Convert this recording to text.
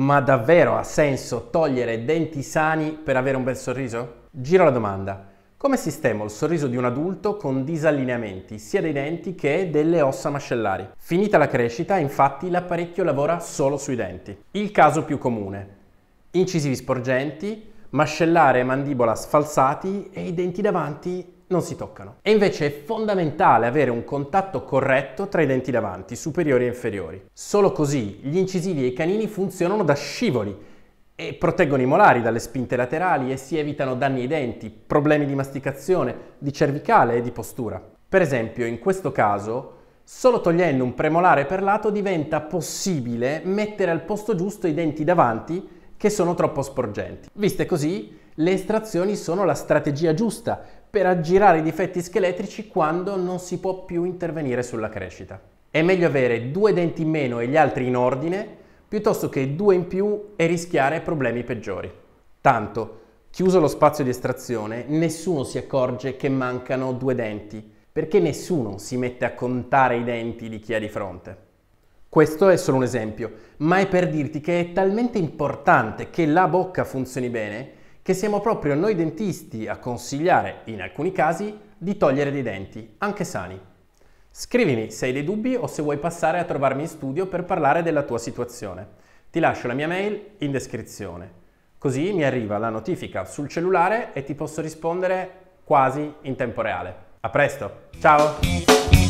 Ma davvero ha senso togliere denti sani per avere un bel sorriso? Giro la domanda. Come sistemo il sorriso di un adulto con disallineamenti sia dei denti che delle ossa mascellari? Finita la crescita, infatti, l'apparecchio lavora solo sui denti. Il caso più comune. Incisivi sporgenti, mascellare e mandibola sfalsati e i denti davanti non si toccano. E invece è fondamentale avere un contatto corretto tra i denti davanti, superiori e inferiori. Solo così gli incisivi e i canini funzionano da scivoli e proteggono i molari dalle spinte laterali e si evitano danni ai denti, problemi di masticazione, di cervicale e di postura. Per esempio, in questo caso, solo togliendo un premolare per lato diventa possibile mettere al posto giusto i denti davanti che sono troppo sporgenti. Viste così, le estrazioni sono la strategia giusta per aggirare i difetti scheletrici quando non si può più intervenire sulla crescita. È meglio avere due denti in meno e gli altri in ordine piuttosto che due in più e rischiare problemi peggiori. Tanto, chiuso lo spazio di estrazione, nessuno si accorge che mancano due denti, perché nessuno si mette a contare i denti di chi ha di fronte. Questo è solo un esempio, ma è per dirti che è talmente importante che la bocca funzioni bene che siamo proprio noi dentisti a consigliare, in alcuni casi, di togliere dei denti, anche sani. Scrivimi se hai dei dubbi o se vuoi passare a trovarmi in studio per parlare della tua situazione. Ti lascio la mia mail in descrizione. Così mi arriva la notifica sul cellulare e ti posso rispondere quasi in tempo reale. A presto, ciao!